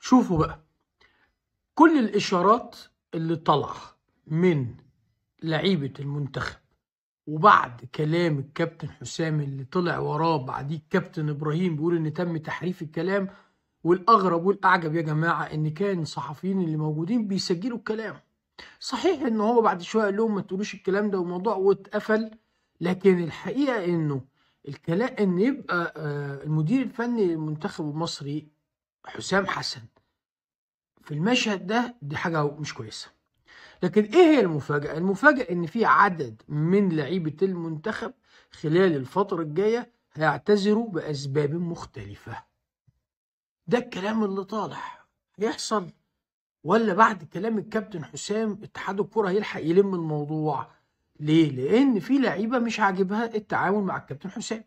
شوفوا بقى كل الإشارات اللي طالعة من لعيبة المنتخب وبعد كلام الكابتن حسام اللي طلع وراه بعديه الكابتن إبراهيم بيقول إن تم تحريف الكلام والأغرب والأعجب يا جماعة إن كان الصحفيين اللي موجودين بيسجلوا الكلام صحيح إن هو بعد شوية قال لهم ما تقولوش الكلام ده وموضوع واتقفل لكن الحقيقة إنه الكلام إن يبقى آه، المدير الفني للمنتخب المصري حسام حسن في المشهد ده دي حاجه مش كويسه لكن ايه هي المفاجاه المفاجاه ان في عدد من لعيبه المنتخب خلال الفتره الجايه هيعتذروا باسباب مختلفه ده الكلام اللي طالع هيحصل ولا بعد كلام الكابتن حسام اتحاد الكره هيلحق يلم الموضوع ليه لان في لعيبه مش عاجبها التعامل مع الكابتن حسام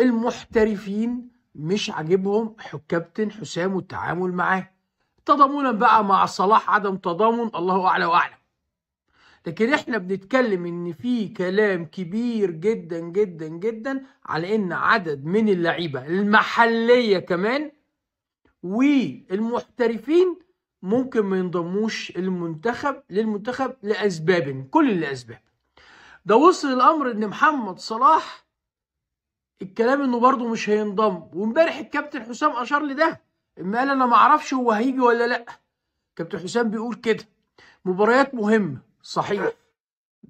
المحترفين مش عاجبهم كابتن حسام والتعامل معاه تضامنا بقى مع صلاح عدم تضامن الله اعلى واعلم لكن احنا بنتكلم ان في كلام كبير جدا جدا جدا على ان عدد من اللعيبه المحليه كمان والمحترفين ممكن ما ينضموش المنتخب للمنتخب لاسباب كل الاسباب ده وصل الامر ان محمد صلاح الكلام انه برضه مش هينضم وامبارح الكابتن حسام اشار لده اما قال انا ما اعرفش هو هيجي ولا لا كابتن حسام بيقول كده مباريات مهمه صحيح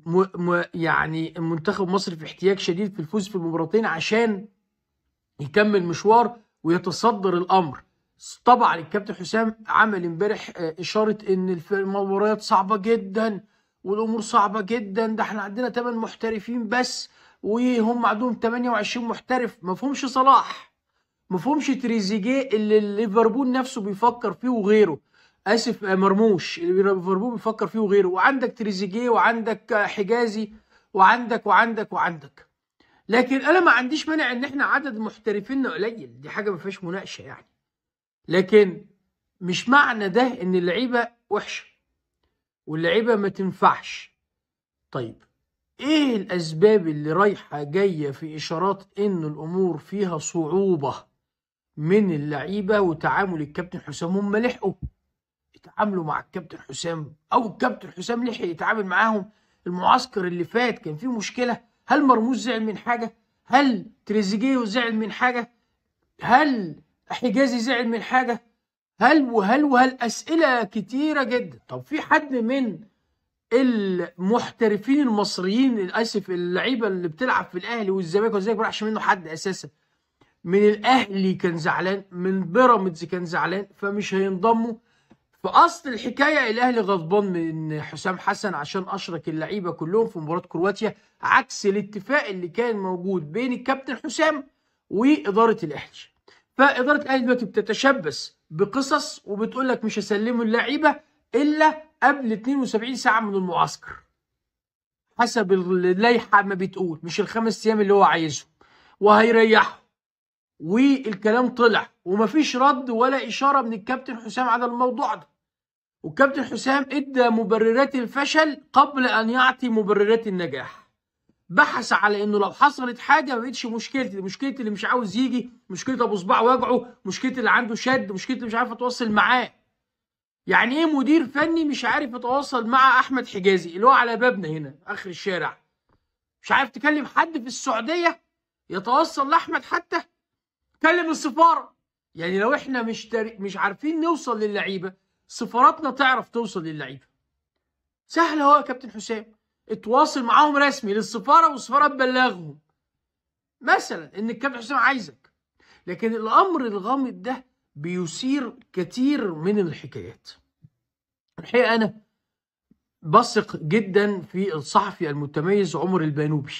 م م يعني منتخب مصر في احتياج شديد في الفوز في المباراتين عشان يكمل مشوار ويتصدر الامر طبعا الكابتن حسام عمل امبارح آه، اشاره ان المباريات صعبه جدا والامور صعبه جدا ده احنا عندنا 8 محترفين بس وهم عندهم 28 محترف ما فيهمش صلاح ما فيهمش تريزيجيه اللي ليفربول نفسه بيفكر فيه وغيره اسف آه، مرموش اللي ليفربول بيفكر فيه وغيره وعندك تريزيجيه وعندك آه، حجازي وعندك وعندك وعندك لكن انا ما عنديش مانع ان احنا عدد محترفيننا قليل دي حاجه ما فيهاش مناقشه يعني لكن مش معنى ده ان اللعيبه وحشه واللعيبه ما تنفعش طيب ايه الاسباب اللي رايحه جايه في اشارات ان الامور فيها صعوبه من اللعيبه وتعامل الكابتن حسام هم لحقوا يتعاملوا مع الكابتن حسام او الكابتن حسام لحق يتعامل معاهم المعسكر اللي فات كان فيه مشكله هل مرموش زعل من حاجه هل تريزيجيه زعل من حاجه هل حجازي زعل من حاجه هل وهل وهل اسئله كتيره جدا طب في حد من المحترفين المصريين للاسف اللعيبه اللي بتلعب في الاهلي والزمالك والزمالك ما راحش منه حد اساسا من الاهلي كان زعلان من بيراميدز كان زعلان فمش هينضموا فاصل الحكايه الاهلي غضبان من حسام حسن عشان اشرك اللعيبه كلهم في مباراه كرواتيا عكس الاتفاق اللي كان موجود بين الكابتن حسام واداره الاهلي فاداره الاهلي دلوقتي بتتشبث بقصص وبتقول لك مش هسلموا اللعيبه إلا قبل 72 ساعة من المعسكر حسب اللائحة ما بتقول مش الخمس أيام اللي هو عايزهم وهيريحه والكلام طلع ومفيش رد ولا إشارة من الكابتن حسام على الموضوع ده والكابتن حسام ادى مبررات الفشل قبل ان يعطي مبررات النجاح بحث على انه لو حصلت حاجه ما بقتش مشكلتي مشكلتي اللي مش عاوز يجي مشكله ابو صباع وجعه مشكله اللي عنده شد مشكله اللي مش عارف اتواصل معاه يعني ايه مدير فني مش عارف يتواصل مع احمد حجازي اللي هو على بابنا هنا اخر الشارع مش عارف تكلم حد في السعوديه يتوصل لاحمد حتى كلم السفاره يعني لو احنا مش تاري... مش عارفين نوصل للعيبه سفاراتنا تعرف توصل للعيبه سهل اهو يا كابتن حسام اتواصل معاهم رسمي للسفاره والسفاره تبلغهم مثلا ان الكابتن حسام عايزك لكن الامر الغامض ده بيثير كتير من الحكايات الحقيقة أنا بثق جدا في الصحفي المتميز عمر البانوبي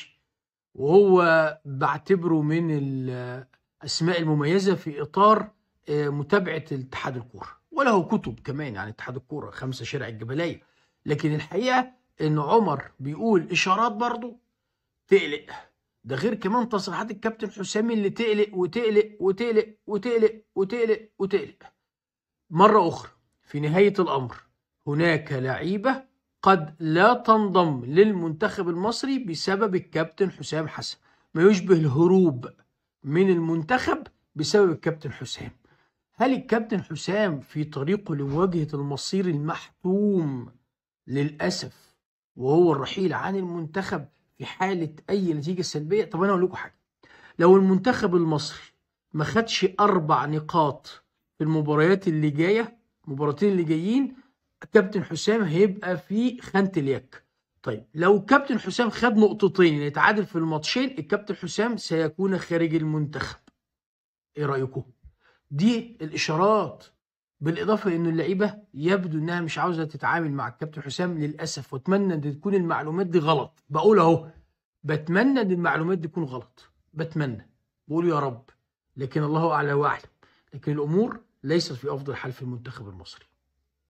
وهو بعتبره من الأسماء المميزة في إطار آه، متابعة اتحاد الكورة وله كتب كمان عن اتحاد الكورة خمسة شارع الجبلية لكن الحقيقة إن عمر بيقول إشارات برضه تقلق ده غير كمان تصريحات الكابتن حسامي اللي تقلق وتقلق وتقلق وتقلق وتقلق وتقلق مرة أخرى في نهاية الأمر هناك لعيبة قد لا تنضم للمنتخب المصري بسبب الكابتن حسام حسن ما يشبه الهروب من المنتخب بسبب الكابتن حسام هل الكابتن حسام في طريقه لمواجهة المصير المحتوم للأسف وهو الرحيل عن المنتخب في حاله اي نتيجه سلبيه طب انا اقول لكم حاجه لو المنتخب المصري ما خدش اربع نقاط في المباريات اللي جايه المباراتين اللي جايين كابتن حسام هيبقى في خانه اليك طيب لو كابتن حسام خد نقطتين يتعادل في الماتشين الكابتن حسام سيكون خارج المنتخب ايه رايكم دي الاشارات بالاضافه لانه اللعيبه يبدو انها مش عاوزه تتعامل مع الكابتن حسام للاسف واتمنى ان تكون المعلومات دي غلط بقول اهو بتمنى ان المعلومات دي تكون غلط بتمنى بقول يا رب لكن الله اعلى واعلم لكن الامور ليست في افضل حال في المنتخب المصري